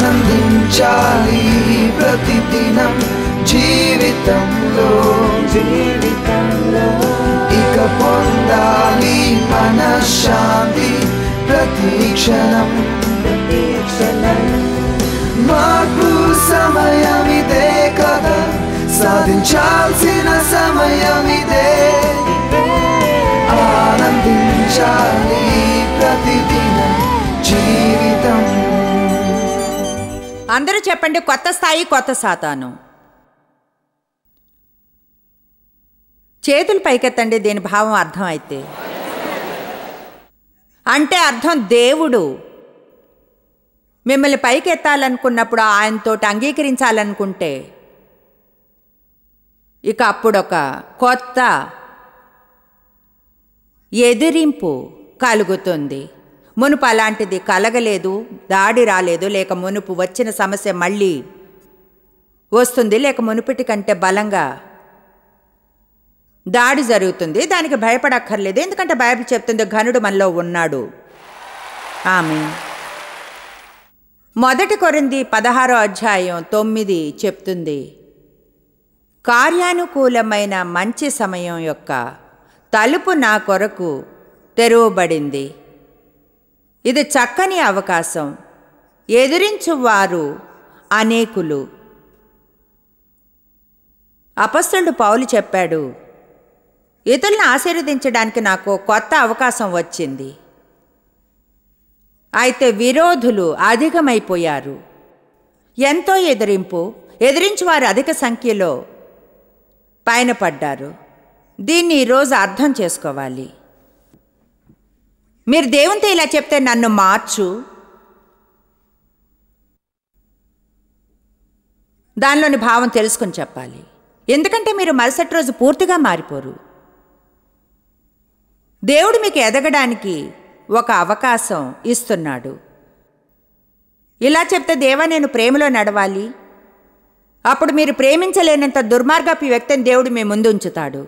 ఆనందించాలి ప్రతిదినం జీవితంలో జీవితంలో ఇక పొందాలి మనశ్శాంతి ప్రతి క్షణం మాకు సమయం ఇదే కదా సాధించాల్సిన సమయం ఇదే ఆనందించాలి ప్రతిదినం జీవి అందరూ చెప్పండి కొత్త స్థాయి కొత్త సాతాను చేతులు పైకెత్తండి దీని భావం అర్థం అయితే అంటే అర్థం దేవుడు మిమ్మల్ని పైకెత్తాలనుకున్నప్పుడు ఆయనతో అంగీకరించాలనుకుంటే ఇక అప్పుడొక కొత్త ఎదిరింపు కలుగుతుంది మునుపు అలాంటిది కలగలేదు దాడి రాలేదు లేక మునుపు వచ్చిన సమస్య మళ్ళీ వస్తుంది లేక మునుపటి కంటే బలంగా దాడి జరుగుతుంది దానికి భయపడక్కర్లేదు ఎందుకంటే బైబిల్ చెప్తుంది ఘనుడు మనలో ఉన్నాడు ఆమె మొదటి కొరింది పదహారో అధ్యాయం తొమ్మిది చెప్తుంది కార్యానుకూలమైన మంచి సమయం యొక్క తలుపు నా కొరకు తెరవబడింది ఇది చక్కని అవకాశం ఎదిరించువారు అనేకులు అపస్తుడు పౌలు చెప్పాడు ఇతరులను ఆశీర్వదించడానికి నాకు కొత్త అవకాశం వచ్చింది అయితే విరోధులు అధికమైపోయారు ఎంతో ఎదిరింపు వారు అధిక సంఖ్యలో పైన పడ్డారు దీన్ని ఈరోజు అర్థం చేసుకోవాలి మీరు దేవునితో ఇలా చెప్తే నన్ను మార్చు దానిలోని భావం తెలుసుకొని చెప్పాలి ఎందుకంటే మీరు మరుసటి రోజు పూర్తిగా మారిపోరు దేవుడు మీకు ఎదగడానికి ఒక అవకాశం ఇస్తున్నాడు ఇలా చెప్తే దేవా నేను ప్రేమలో నడవాలి అప్పుడు మీరు ప్రేమించలేనంత దుర్మార్గపు వ్యక్తిని దేవుడు మీ ముందు ఉంచుతాడు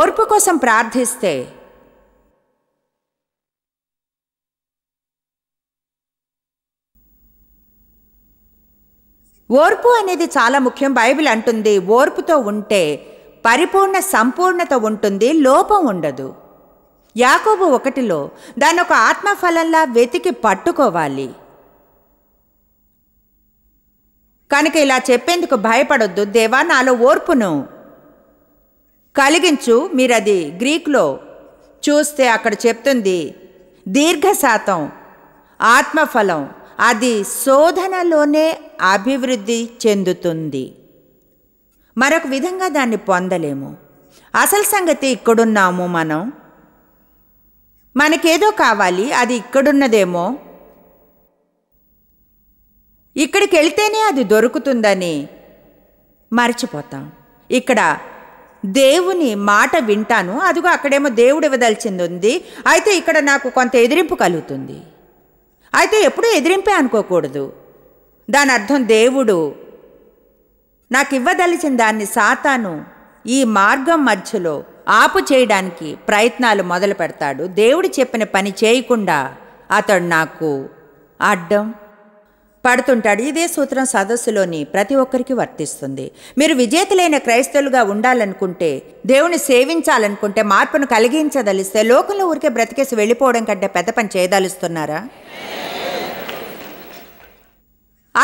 ఓర్పు కోసం ప్రార్థిస్తే ఓర్పు అనేది చాలా ముఖ్యం బైబిల్ అంటుంది ఓర్పుతో ఉంటే పరిపూర్ణ సంపూర్ణత ఉంటుంది లోపం ఉండదు యాకోబు ఒకటిలో దాని ఒక ఆత్మఫలంలా వెతికి పట్టుకోవాలి కనుక ఇలా చెప్పేందుకు భయపడొద్దు దేవా నాలో ఓర్పును కలిగించు మీరది గ్రీక్లో చూస్తే అక్కడ చెప్తుంది దీర్ఘశాతం ఆత్మఫలం అది శోధనలోనే అభివృద్ధి చెందుతుంది మరొక విధంగా దాన్ని పొందలేము అసలు సంగతి ఇక్కడున్నాము మనం మనకేదో కావాలి అది ఇక్కడున్నదేమో ఇక్కడికి వెళ్తేనే అది దొరుకుతుందని మర్చిపోతాం ఇక్కడ దేవుని మాట వింటాను అదిగో అక్కడేమో దేవుడు ఇవ్వదలిచింది ఉంది అయితే ఇక్కడ నాకు కొంత ఎదిరింపు కలుగుతుంది అయితే ఎప్పుడూ ఎదిరింపే అనుకోకూడదు దాని అర్థం దేవుడు నాకు ఇవ్వదలిచిన దాన్ని సాతాను ఈ మార్గం మధ్యలో ఆపు చేయడానికి ప్రయత్నాలు మొదలు పెడతాడు దేవుడు చెప్పిన పని చేయకుండా అతడు నాకు అడ్డం పడుతుంటాడు ఇదే సూత్రం సదస్సులోని ప్రతి ఒక్కరికి వర్తిస్తుంది మీరు విజేతలైన క్రైస్తవులుగా ఉండాలనుకుంటే దేవుని సేవించాలనుకుంటే మార్పును కలిగించదలిస్తే లోకంలో ఊరికే బ్రతికేసి వెళ్ళిపోవడం కంటే పెద్ద పని చేయదలుస్తున్నారా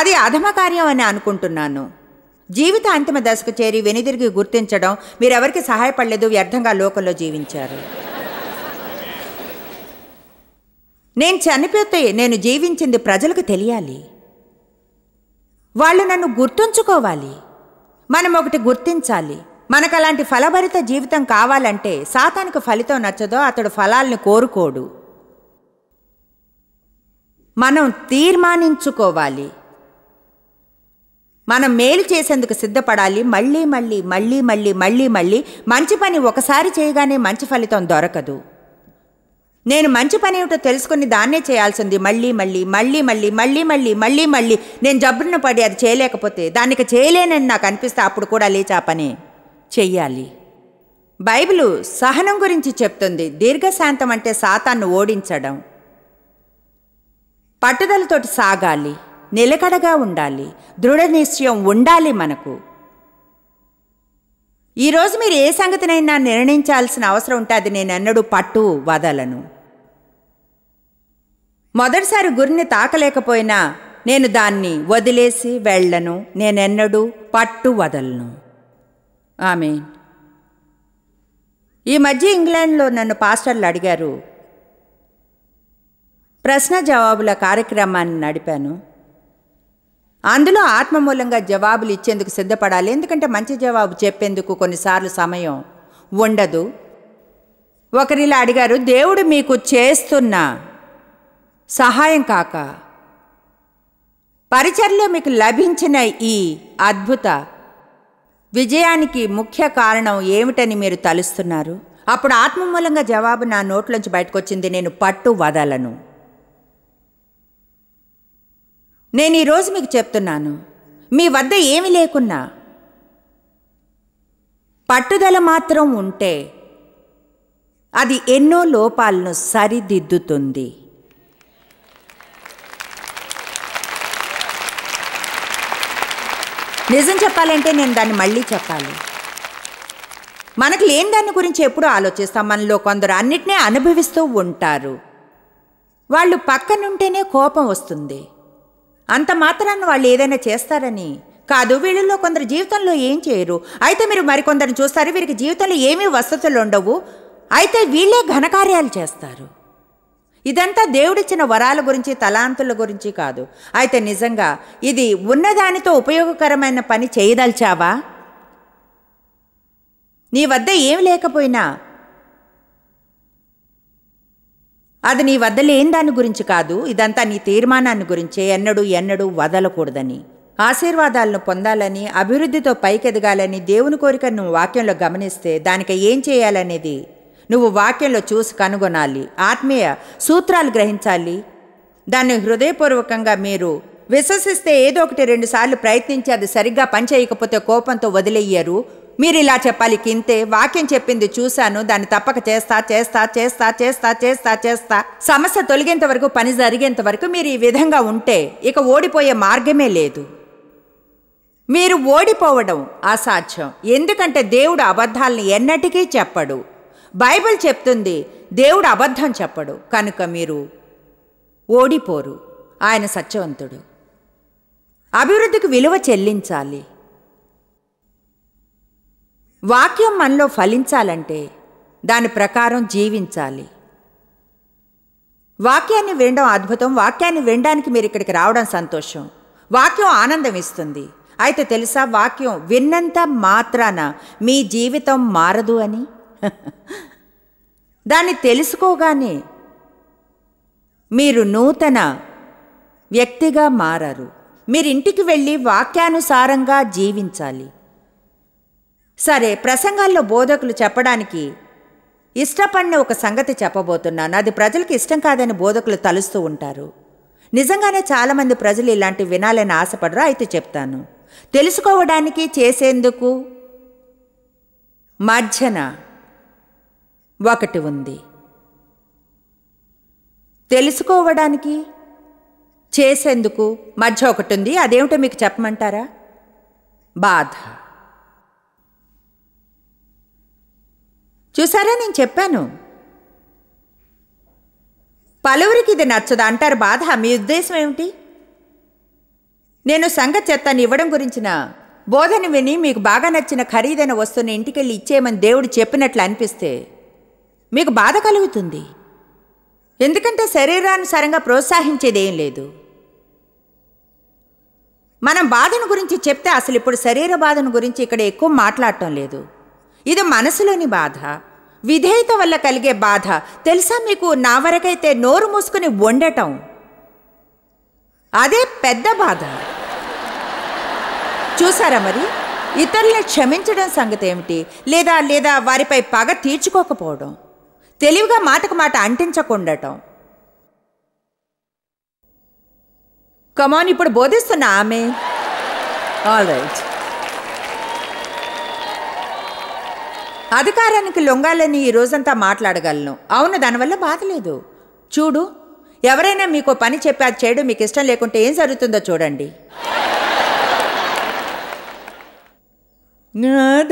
అది అధమ కార్యం అని అనుకుంటున్నాను జీవిత అంతిమ దశకు చేరి వెనుదిరిగి గుర్తించడం మీరెవరికి సహాయపడలేదు వ్యర్థంగా లోకంలో జీవించారు నేను చనిపోతే నేను జీవించింది ప్రజలకు తెలియాలి వాళ్ళు నన్ను గుర్తుంచుకోవాలి మనం ఒకటి గుర్తించాలి మనకు అలాంటి ఫలభరిత జీవితం కావాలంటే సాతానికి ఫలితం నచ్చదో అతడు ఫలాల్ని కోరుకోడు మనం తీర్మానించుకోవాలి మనం మేలు చేసేందుకు సిద్ధపడాలి మళ్ళీ మళ్ళీ మళ్ళీ మళ్ళీ మళ్ళీ మళ్ళీ మంచి పని ఒకసారి చేయగానే మంచి ఫలితం దొరకదు నేను మంచి పని ఏమిటో తెలుసుకుని దాన్నే చేయాల్సింది మళ్ళీ మళ్ళీ మళ్ళీ మళ్ళీ మళ్ళీ మళ్ళీ మళ్ళీ మళ్ళీ నేను జబ్బున పడి అది చేయలేకపోతే దానికి చేయలేనని నాకు అనిపిస్తే అప్పుడు కూడా లేచి ఆ పని చెయ్యాలి బైబిలు సహనం గురించి చెప్తుంది దీర్ఘశాంతం అంటే సాతాన్ని ఓడించడం పట్టుదలతోటి సాగాలి నిలకడగా ఉండాలి దృఢ నిశ్చయం ఉండాలి మనకు ఈరోజు మీరు ఏ సంగతినైనా నిర్ణయించాల్సిన అవసరం ఉంటుంది నేనన్నడు పట్టు వదలను మొదటిసారి గురిని తాకలేకపోయినా నేను దాన్ని వదిలేసి వెళ్ళను నేనెన్నడూ పట్టు వదలను ఆమె ఈ మధ్య ఇంగ్లాండ్లో నన్ను పాస్టర్లు అడిగారు ప్రశ్న జవాబుల కార్యక్రమాన్ని నడిపాను అందులో ఆత్మ మూలంగా జవాబులు ఇచ్చేందుకు సిద్ధపడాలి ఎందుకంటే మంచి జవాబు చెప్పేందుకు కొన్నిసార్లు సమయం ఉండదు ఒకరిలా అడిగారు దేవుడు మీకు చేస్తున్న సహాయం కాక పరిచర్లో మీకు లభించిన ఈ అద్భుత విజయానికి ముఖ్య కారణం ఏమిటని మీరు తలుస్తున్నారు అప్పుడు ఆత్మమూలంగా జవాబు నా నోట్లోంచి బయటకొచ్చింది నేను పట్టు వదలను నేను ఈరోజు మీకు చెప్తున్నాను మీ వద్ద ఏమి లేకున్నా పట్టుదల మాత్రం ఉంటే అది ఎన్నో లోపాలను సరిదిద్దుతుంది నిజం చెప్పాలంటే నేను దాన్ని మళ్ళీ చెప్పాలి మనకు లేని దాని గురించి ఎప్పుడూ ఆలోచిస్తాం మనలో కొందరు అన్నిటినీ అనుభవిస్తూ ఉంటారు వాళ్ళు పక్కనుంటేనే కోపం వస్తుంది అంత మాత్రాన వాళ్ళు ఏదైనా చేస్తారని కాదు వీళ్ళలో కొందరు జీవితంలో ఏం చేయరు అయితే మీరు మరికొందరిని చూస్తారు వీరికి జీవితంలో ఏమీ వసతులు ఉండవు అయితే వీళ్ళే ఘనకార్యాలు చేస్తారు ఇదంతా దేవుడిచ్చిన వరాల గురించి తలాంతుల గురించి కాదు అయితే నిజంగా ఇది ఉన్నదానితో ఉపయోగకరమైన పని చేయదలిచావా నీ వద్ద ఏం లేకపోయినా అది నీ వద్ద లేని దాని గురించి కాదు ఇదంతా నీ తీర్మానాన్ని గురించే ఎన్నడూ ఎన్నడూ వదలకూడదని ఆశీర్వాదాలను పొందాలని అభివృద్ధితో పైకెదగాలని దేవుని కోరికను నువ్వు వాక్యంలో గమనిస్తే దానికి ఏం చేయాలనేది నువ్వు వాక్యంలో చూసి కనుగొనాలి ఆత్మీయ సూత్రాలు గ్రహించాలి దాన్ని హృదయపూర్వకంగా మీరు విశ్వసిస్తే ఏదో ఒకటి రెండుసార్లు ప్రయత్నించి అది సరిగ్గా పనిచేయకపోతే కోపంతో వదిలేయ్యారు మీరు ఇలా చెప్పాలి కింతే వాక్యం చెప్పింది చూశాను దాన్ని తప్పక చేస్తా చేస్తా చేస్తా చేస్తా చేస్తా చేస్తా సమస్య తొలగేంత వరకు పని జరిగేంత వరకు మీరు ఈ విధంగా ఉంటే ఇక ఓడిపోయే మార్గమే లేదు మీరు ఓడిపోవడం అసాధ్యం ఎందుకంటే దేవుడు అబద్ధాలను ఎన్నటికీ చెప్పడు బైబిల్ చెప్తుంది దేవుడు అబద్ధం చెప్పడు కనుక మీరు ఓడిపోరు ఆయన సత్యవంతుడు అభివృద్ధికి విలువ చెల్లించాలి వాక్యం మనలో ఫలించాలంటే దాని ప్రకారం జీవించాలి వాక్యాన్ని వినడం అద్భుతం వాక్యాన్ని వినడానికి మీరు ఇక్కడికి రావడం సంతోషం వాక్యం ఆనందం ఇస్తుంది అయితే తెలుసా వాక్యం విన్నంత మాత్రాన మీ జీవితం మారదు అని దాన్ని తెలుసుకోగానే మీరు నూతన వ్యక్తిగా మారారు మీరు ఇంటికి వెళ్ళి వాక్యానుసారంగా జీవించాలి సరే ప్రసంగాల్లో బోధకులు చెప్పడానికి ఇష్టపడిన ఒక సంగతి చెప్పబోతున్నాను అది ప్రజలకు ఇష్టం కాదని బోధకులు తలుస్తూ ఉంటారు నిజంగానే చాలామంది ప్రజలు ఇలాంటి వినాలని ఆశపడరు అయితే చెప్తాను తెలుసుకోవడానికి చేసేందుకు మధ్యన ఒకటి ఉంది తెలుసుకోవడానికి చేసేందుకు మధ్య ఒకటి ఉంది అదేమిటో మీకు చెప్పమంటారా బాధ చూసారా నేను చెప్పాను పలువురికి ఇది నచ్చదు అంటారు బాధ మీ ఉద్దేశం ఏమిటి నేను సంగ చెత్తాన్ని ఇవ్వడం గురించిన బోధన విని మీకు బాగా నచ్చిన ఖరీదైన వస్తువుని ఇంటికెళ్ళి ఇచ్చేయమని దేవుడు చెప్పినట్లు అనిపిస్తే మీకు బాధ కలుగుతుంది ఎందుకంటే శరీరానుసారంగా ప్రోత్సాహించేది ఏం లేదు మనం బాధను గురించి చెప్తే అసలు ఇప్పుడు శరీర బాధను గురించి ఇక్కడ ఎక్కువ మాట్లాడటం లేదు ఇది మనసులోని బాధ విధేయత వల్ల కలిగే బాధ తెలుసా మీకు నా వరకైతే నోరు మూసుకుని వండటం అదే పెద్ద బాధ చూసారా మరి ఇతరులను క్షమించడం సంగతి ఏమిటి లేదా లేదా వారిపై పగ తీర్చుకోకపోవడం తెలివిగా మాటకు మాట అంటించకుండటం కమాన్ ఇప్పుడు బోధిస్తున్నా ఆమె ఆల్ రైట్ అధికారానికి లొంగాలని ఈ రోజంతా మాట్లాడగలను అవును దానివల్ల బాధ లేదు చూడు ఎవరైనా మీకు పని చెప్పి అది చేయడం మీకు ఇష్టం లేకుంటే ఏం జరుగుతుందో చూడండి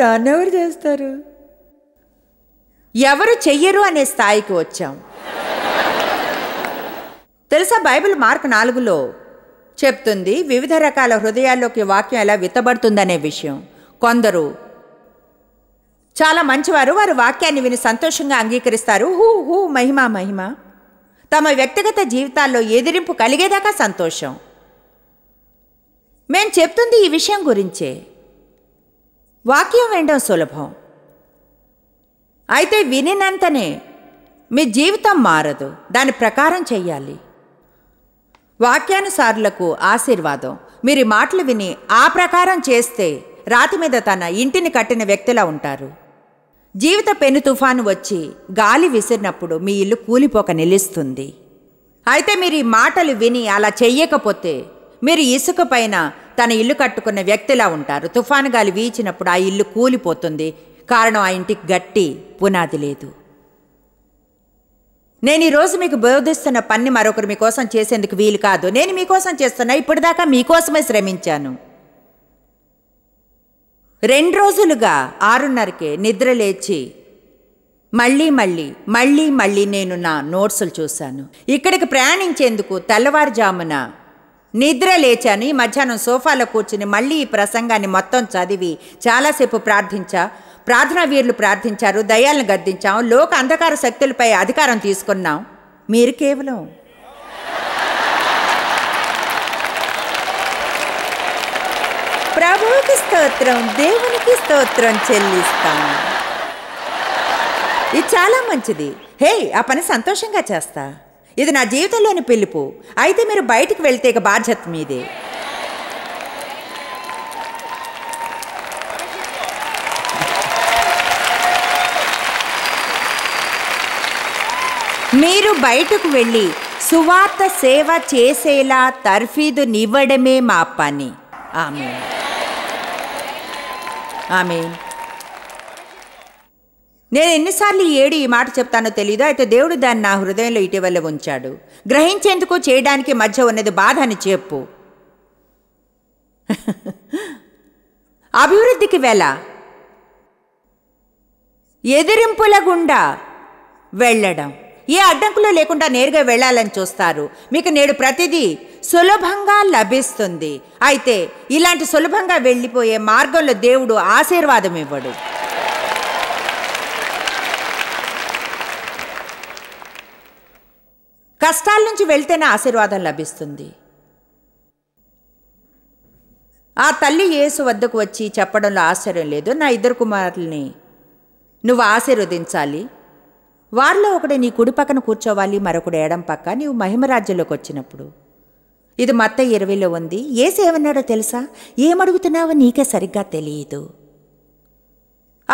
దాన్ని ఎవరు చేస్తారు ఎవరు చెయ్యరు అనే స్థాయికి వచ్చాం తెలుసా బైబిల్ మార్క్ నాలుగులో చెప్తుంది వివిధ రకాల హృదయాల్లోకి వాక్యం ఎలా విత్తబడుతుందనే విషయం కొందరు చాలా మంచివారు వారు వాక్యాన్ని విని సంతోషంగా అంగీకరిస్తారు హూ హూ మహిమ మహిమ తమ వ్యక్తిగత జీవితాల్లో ఎదిరింపు కలిగేదాకా సంతోషం మేం చెప్తుంది ఈ విషయం గురించే వాక్యం వినడం సులభం అయితే వినినంతనే మీ జీవితం మారదు దాని ప్రకారం చెయ్యాలి వాక్యానుసారులకు ఆశీర్వాదం మీరు మాటలు విని ఆ ప్రకారం చేస్తే రాతి మీద తన ఇంటిని కట్టిన వ్యక్తిలా ఉంటారు జీవిత పెను తుఫాను వచ్చి గాలి విసిరినప్పుడు మీ ఇల్లు కూలిపోక నిలుస్తుంది అయితే మీరు ఈ మాటలు విని అలా చెయ్యకపోతే మీరు ఇసుక పైన తన ఇల్లు కట్టుకున్న వ్యక్తిలా ఉంటారు తుఫాను గాలి వీచినప్పుడు ఆ ఇల్లు కూలిపోతుంది కారణం ఆ ఇంటికి గట్టి పునాది లేదు నేను ఈరోజు మీకు బోధిస్తున్న పని మరొకరు మీకోసం చేసేందుకు వీలు కాదు నేను మీకోసం చేస్తున్నా ఇప్పటిదాకా మీకోసమే శ్రమించాను రెండు రోజులుగా ఆరున్నరకే నిద్రలేచి మళ్ళీ మళ్ళీ మళ్ళీ మళ్ళీ నేను నా నోట్సులు చూశాను ఇక్కడికి ప్రయాణించేందుకు తెల్లవారుజామున నిద్ర లేచాను ఈ మధ్యాహ్నం సోఫాలో కూర్చుని మళ్ళీ ఈ ప్రసంగాన్ని మొత్తం చదివి చాలాసేపు ప్రార్థించా ప్రార్థనా వీరులు ప్రార్థించారు దయాలను గద్దించాం లోక అంధకార శక్తులపై అధికారం తీసుకున్నాం మీరు కేవలం ప్రభువుకి స్తోత్రం దేవునికి స్తోత్రం చెల్లిస్తాం ఇది చాలా మంచిది హే ఆ పని సంతోషంగా చేస్తా ఇది నా జీవితంలోని పిలుపు అయితే మీరు బయటికి వెళ్తే ఇక బాధ్యత మీదే మీరు బయటకు వెళ్ళి సువార్త సేవ చేసేలా తర్ఫీదు నివ్వడమే మా పని ఆమె ఆమె నేను ఎన్నిసార్లు ఈ ఏడు ఈ మాట చెప్తానో తెలియదు అయితే దేవుడు దాన్ని నా హృదయంలో ఇటీవల ఉంచాడు గ్రహించేందుకు చేయడానికి మధ్య ఉన్నది బాధ అని చెప్పు అభివృద్ధికి వెల ఎదిరింపుల గుండా వెళ్ళడం ఏ అడ్డంకులు లేకుండా నేరుగా వెళ్ళాలని చూస్తారు మీకు నేడు ప్రతిదీ సులభంగా లభిస్తుంది అయితే ఇలాంటి సులభంగా వెళ్ళిపోయే మార్గంలో దేవుడు ఆశీర్వాదం ఇవ్వడు కష్టాల నుంచి వెళ్తేనే ఆశీర్వాదం లభిస్తుంది ఆ తల్లి యేసు వద్దకు వచ్చి చెప్పడంలో ఆశ్చర్యం లేదు నా ఇద్దరు కుమారుల్ని నువ్వు ఆశీర్వదించాలి వారిలో ఒకడు నీ కుడి పక్కన కూర్చోవాలి మరొకడు ఏడం పక్క నీవు మహిమరాజ్యంలోకి వచ్చినప్పుడు ఇది మత్త ఇరవైలో ఉంది ఏ సేవన్నాడో తెలుసా ఏమడుగుతున్నావో నీకే సరిగ్గా తెలియదు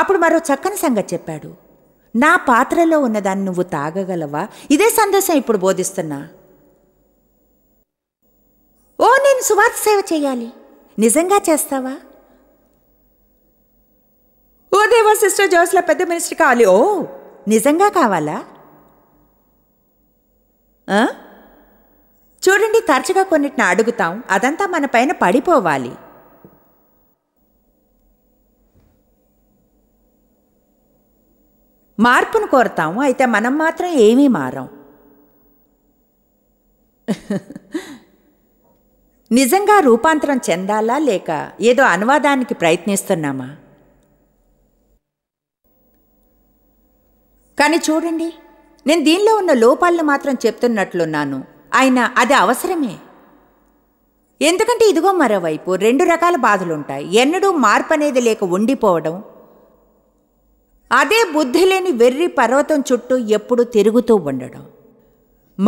అప్పుడు మరో చక్కని సంగతి చెప్పాడు నా పాత్రలో ఉన్నదాన్ని నువ్వు తాగగలవా ఇదే సందేశం ఇప్పుడు బోధిస్తున్నా ఓ నేను సువార్త సేవ చేయాలి నిజంగా చేస్తావా ఓ దేవా సిస్టర్ జోస్లో పెద్ద మినిస్టర్ కావాలి ఓ నిజంగా కావాలా చూడండి తరచుగా కొన్నిటిని అడుగుతాం అదంతా మన పైన పడిపోవాలి మార్పును కోరుతాము అయితే మనం మాత్రం ఏమీ మారం నిజంగా రూపాంతరం చెందాలా లేక ఏదో అనువాదానికి ప్రయత్నిస్తున్నామా కానీ చూడండి నేను దీనిలో ఉన్న లోపాలను మాత్రం చెప్తున్నట్లున్నాను ఆయన అది అవసరమే ఎందుకంటే ఇదిగో మరోవైపు రెండు రకాల బాధలుంటాయి ఎన్నడూ మార్పు అనేది లేక ఉండిపోవడం అదే బుద్ధి లేని వెర్రి పర్వతం చుట్టూ ఎప్పుడూ తిరుగుతూ ఉండడం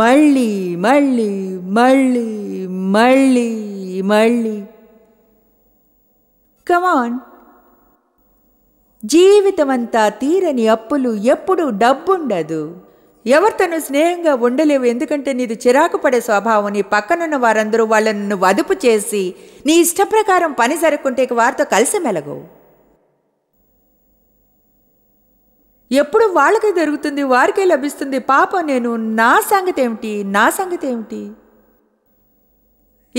మళ్ళీ మళ్ళీ మళ్ళీ మళ్ళీ మళ్ళీ కమాన్ జీవితమంతా తీరని అప్పులు ఎప్పుడు డబ్బుండదు ఎవరు తను స్నేహంగా ఉండలేవు ఎందుకంటే నీది చిరాకు పడే స్వభావం నీ పక్కనున్న వారందరూ వాళ్ళను నువ్వు అదుపు చేసి నీ ఇష్టప్రకారం పని జరుగుకుంటే వారితో కలిసి మెలగవు ఎప్పుడు వాళ్ళకే దొరుకుతుంది వారికే లభిస్తుంది పాపం నేను నా సంగతి ఏమిటి నా సంగతి ఏమిటి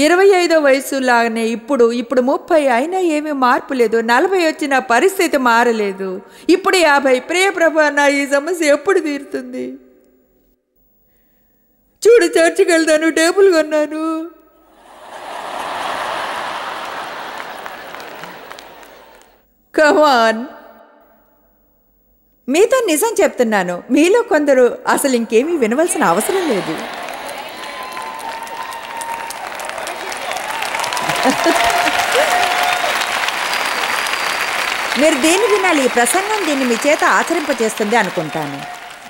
ఇరవై ఐదో వయసులాగానే ఇప్పుడు ఇప్పుడు ముప్పై అయినా ఏమీ మార్పు లేదు నలభై వచ్చిన పరిస్థితి మారలేదు ఇప్పుడు యాభై ప్రియ ప్రభా నా ఈ సమస్య ఎప్పుడు తీరుతుంది చూడు చర్చికి వెళ్తాను టేబుల్ కొన్నాను కమాన్ మీతో నిజం చెప్తున్నాను మీలో కొందరు అసలు ఇంకేమీ వినవలసిన అవసరం లేదు మీరు దేని వినాలి ఈ ప్రసంగం దీన్ని మీ చేత ఆచరింపచేస్తుంది అనుకుంటాను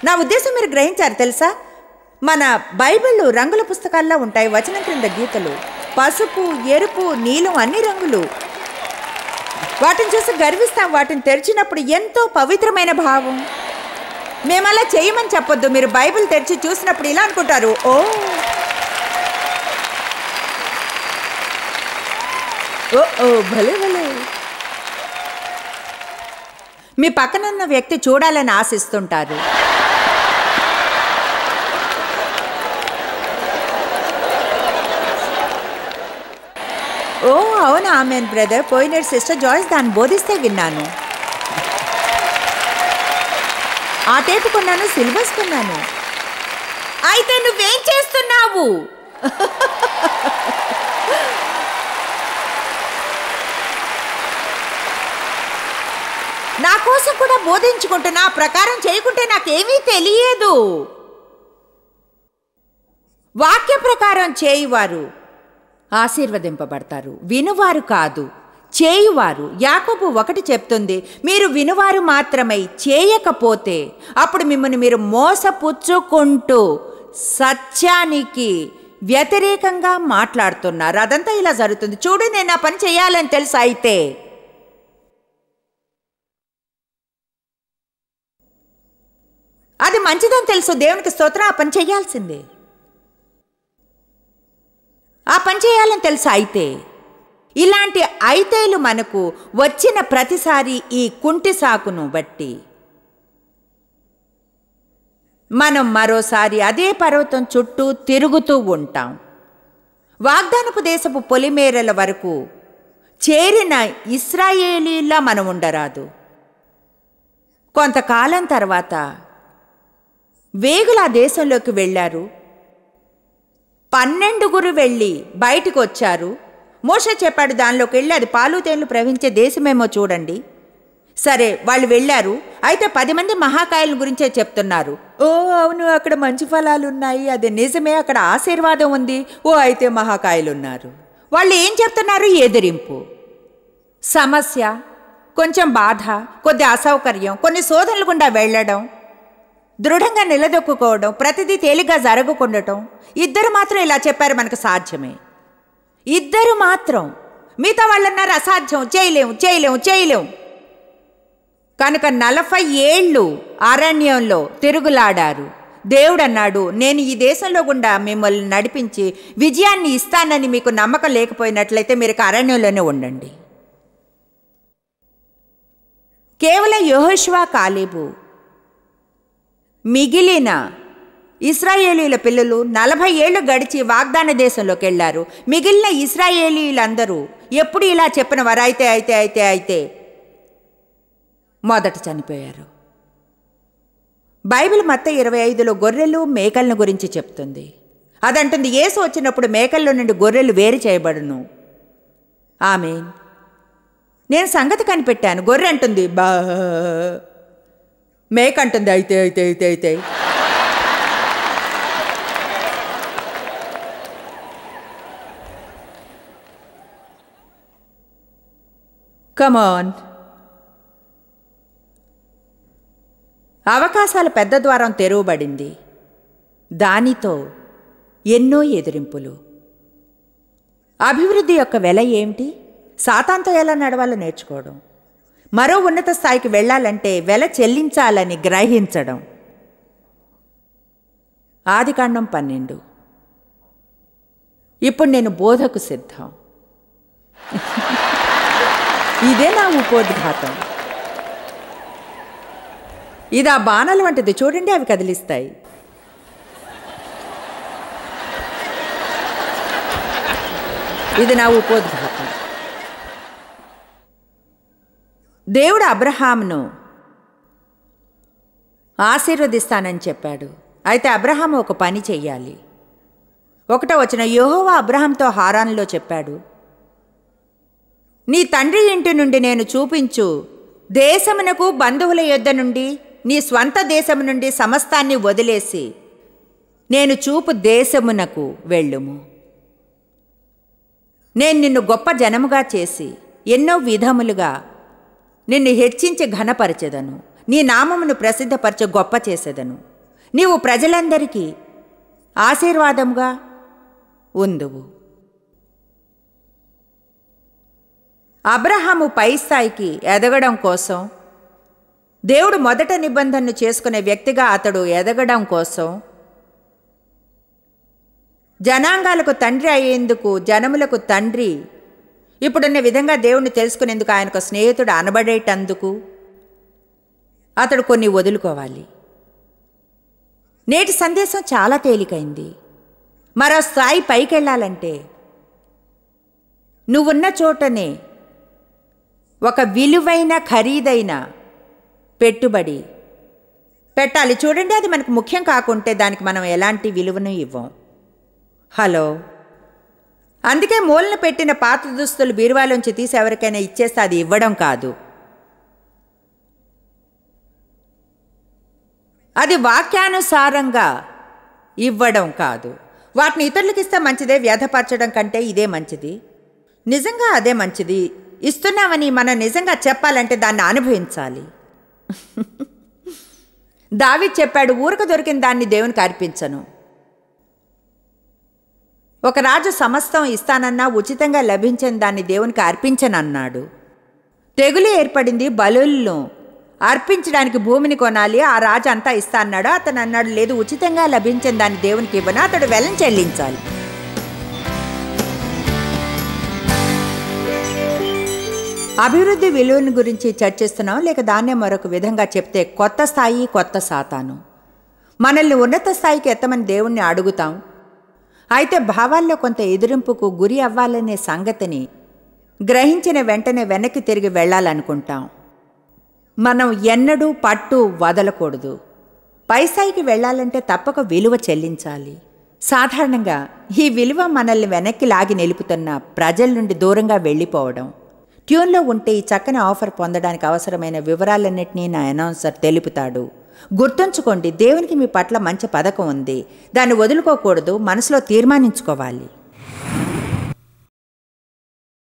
నా ఉద్దేశం మీరు గ్రహించారు తెలుసా మన బైబిళ్ళు రంగుల పుస్తకాల్లో ఉంటాయి వచనం క్రింద గీతలు పసుపు ఎరుపు నీలం అన్ని రంగులు వాటిని చూసి గర్విస్తాం వాటిని తెరిచినప్పుడు ఎంతో పవిత్రమైన భావం మేము అలా చేయమని చెప్పొద్దు మీరు బైబిల్ తెరిచి చూసినప్పుడు ఇలా అనుకుంటారు ఓ ఓ ఓ భలే భలే మీ పక్కనున్న వ్యక్తి చూడాలని ఆశిస్తుంటారు అవును ఆమెన్ బ్రదర్ పోయిన సిస్టర్ జాయిస్ దాన్ని బోధిస్తే విన్నాను ఆ టేపు కొన్నాను సిలబస్ కొన్నాను అయితే నువ్వేం చేస్తున్నావు నా కోసం కూడా బోధించుకుంటున్నా ప్రకారం చేయకుంటే నాకేమీ తెలియదు వాక్య ప్రకారం వారు ఆశీర్వదింపబడతారు వినువారు కాదు చేయువారు యాకోబు ఒకటి చెప్తుంది మీరు వినువారు మాత్రమై చేయకపోతే అప్పుడు మిమ్మల్ని మీరు మోసపుచ్చుకుంటూ సత్యానికి వ్యతిరేకంగా మాట్లాడుతున్నారు అదంతా ఇలా జరుగుతుంది చూడు నేను ఆ పని చేయాలని తెలుసు అయితే అది మంచిదని తెలుసు దేవునికి స్తోత్రం ఆ పని చేయాల్సిందే ఆ పని చేయాలని తెలుసా అయితే ఇలాంటి అయితేలు మనకు వచ్చిన ప్రతిసారి ఈ కుంటి సాకును బట్టి మనం మరోసారి అదే పర్వతం చుట్టూ తిరుగుతూ ఉంటాం వాగ్దానపు దేశపు పొలిమేరల వరకు చేరిన ఇస్రాయేలీలా మనం ఉండరాదు కొంతకాలం తర్వాత వేగులు ఆ దేశంలోకి వెళ్ళారు పన్నెండుగురు వెళ్ళి బయటకు వచ్చారు మోస చెప్పాడు దానిలోకి వెళ్ళి అది పాలు తేనెలు ప్రవహించే దేశమేమో చూడండి సరే వాళ్ళు వెళ్ళారు అయితే పది మంది మహాకాయల గురించే చెప్తున్నారు ఓ అవును అక్కడ మంచి ఫలాలు ఉన్నాయి అది నిజమే అక్కడ ఆశీర్వాదం ఉంది ఓ అయితే మహాకాయలు ఉన్నారు వాళ్ళు ఏం చెప్తున్నారు ఎదిరింపు సమస్య కొంచెం బాధ కొద్ది అసౌకర్యం కొన్ని శోధనలు గుండా వెళ్ళడం దృఢంగా నిలదొక్కుకోవడం ప్రతిదీ తేలిగ్గా జరగకుండటం ఇద్దరు మాత్రం ఇలా చెప్పారు మనకు సాధ్యమే ఇద్దరు మాత్రం మిగతా వాళ్ళన్నారు అసాధ్యం చేయలేము చేయలేము చేయలేము కనుక నలభై ఏళ్ళు అరణ్యంలో తిరుగులాడారు దేవుడు అన్నాడు నేను ఈ దేశంలో గుండా మిమ్మల్ని నడిపించి విజయాన్ని ఇస్తానని మీకు నమ్మకం లేకపోయినట్లయితే మీరు అరణ్యంలోనే ఉండండి కేవలం యోహోష్వా కాలేబు మిగిలిన ఇస్రాయేలీల పిల్లలు నలభై ఏళ్ళు గడిచి వాగ్దాన దేశంలోకి వెళ్ళారు మిగిలిన ఇస్రాయేలీలందరూ ఎప్పుడు ఇలా చెప్పిన వారైతే అయితే అయితే అయితే మొదట చనిపోయారు బైబిల్ మత్త ఇరవై ఐదులో గొర్రెలు మేకలను గురించి చెప్తుంది అదంటుంది ఏసు వచ్చినప్పుడు మేకల్లో నుండి గొర్రెలు వేరు చేయబడును ఆమె నేను సంగతి కనిపెట్టాను గొర్రె అంటుంది బా మేక్ అంటుంది అయితే అయితే అయితే అయితే కమాన్ అవకాశాల పెద్ద ద్వారం తెరవబడింది దానితో ఎన్నో ఎదిరింపులు అభివృద్ధి యొక్క వెల ఏమిటి సాతాంతో ఎలా నడవాలో నేర్చుకోవడం మరో ఉన్నత స్థాయికి వెళ్ళాలంటే వెల చెల్లించాలని గ్రహించడం ఆదికాండం పన్నెండు ఇప్పుడు నేను బోధకు సిద్ధం ఇదే నా ఉపోద్ఘాతం ఇది ఆ బాణాలు వంటిది చూడండి అవి కదిలిస్తాయి ఇది నా ఉపోద్ఘాతం దేవుడు అబ్రహామును ఆశీర్వదిస్తానని చెప్పాడు అయితే అబ్రహాం ఒక పని చెయ్యాలి ఒకట వచ్చిన యోహోవా అబ్రహాంతో హారాన్లో చెప్పాడు నీ తండ్రి ఇంటి నుండి నేను చూపించు దేశమునకు బంధువుల యుద్ధ నుండి నీ స్వంత దేశము నుండి సమస్తాన్ని వదిలేసి నేను చూపు దేశమునకు వెళ్ళుము నేను నిన్ను గొప్ప జనముగా చేసి ఎన్నో విధములుగా నిన్ను హెచ్చించి ఘనపరచెదను నీ నామమును ప్రసిద్ధపరచ గొప్ప చేసేదను నీవు ప్రజలందరికీ ఆశీర్వాదముగా ఉందువు అబ్రహాము పై స్థాయికి ఎదగడం కోసం దేవుడు మొదట నిబంధనను చేసుకునే వ్యక్తిగా అతడు ఎదగడం కోసం జనాంగాలకు తండ్రి అయ్యేందుకు జనములకు తండ్రి ఇప్పుడున్న విధంగా దేవుణ్ణి తెలుసుకునేందుకు ఆయనకు స్నేహితుడు అనబడేటందుకు అతడు కొన్ని వదులుకోవాలి నేటి సందేశం చాలా తేలికైంది మరో స్థాయి పైకెళ్ళాలంటే నువ్వున్న చోటనే ఒక విలువైన ఖరీదైన పెట్టుబడి పెట్టాలి చూడండి అది మనకు ముఖ్యం కాకుంటే దానికి మనం ఎలాంటి విలువను ఇవ్వం హలో అందుకే మూలన పెట్టిన పాత దుస్తులు బీరువాలోంచి తీసి ఎవరికైనా ఇచ్చేస్తే అది ఇవ్వడం కాదు అది వాక్యానుసారంగా ఇవ్వడం కాదు వాటిని ఇతరులకు ఇస్తే మంచిదే వ్యధపరచడం కంటే ఇదే మంచిది నిజంగా అదే మంచిది ఇస్తున్నామని మనం నిజంగా చెప్పాలంటే దాన్ని అనుభవించాలి దావి చెప్పాడు ఊరక దొరికిన దాన్ని దేవునికి అర్పించను ఒక రాజు సమస్తం ఇస్తానన్నా ఉచితంగా లభించని దాన్ని దేవునికి అర్పించనన్నాడు తెగులు ఏర్పడింది బలులను అర్పించడానికి భూమిని కొనాలి ఆ రాజు అంతా ఇస్తా అన్నాడు అతను అన్నాడు లేదు ఉచితంగా లభించిన దాన్ని దేవునికి ఇవ్వను అతడు వెళ్ళని చెల్లించాలి అభివృద్ధి విలువను గురించి చర్చిస్తున్నాం లేక దాన్నే మరొక విధంగా చెప్తే కొత్త స్థాయి కొత్త సాతాను మనల్ని ఉన్నత స్థాయికి ఎత్తమని దేవుణ్ణి అడుగుతాం అయితే భావాల్లో కొంత ఎదిరింపుకు గురి అవ్వాలనే సంగతిని గ్రహించిన వెంటనే వెనక్కి తిరిగి వెళ్ళాలనుకుంటాం మనం ఎన్నడూ పట్టు వదలకూడదు పైసాయికి వెళ్ళాలంటే తప్పక విలువ చెల్లించాలి సాధారణంగా ఈ విలువ మనల్ని వెనక్కి లాగి నిలుపుతున్న ప్రజల నుండి దూరంగా వెళ్ళిపోవడం ట్యూన్లో ఉంటే ఈ చక్కని ఆఫర్ పొందడానికి అవసరమైన వివరాలన్నింటినీ నా అనౌన్సర్ తెలుపుతాడు గుర్తుంచుకోండి దేవునికి మీ పట్ల మంచి పథకం ఉంది దాన్ని వదులుకోకూడదు మనసులో తీర్మానించుకోవాలి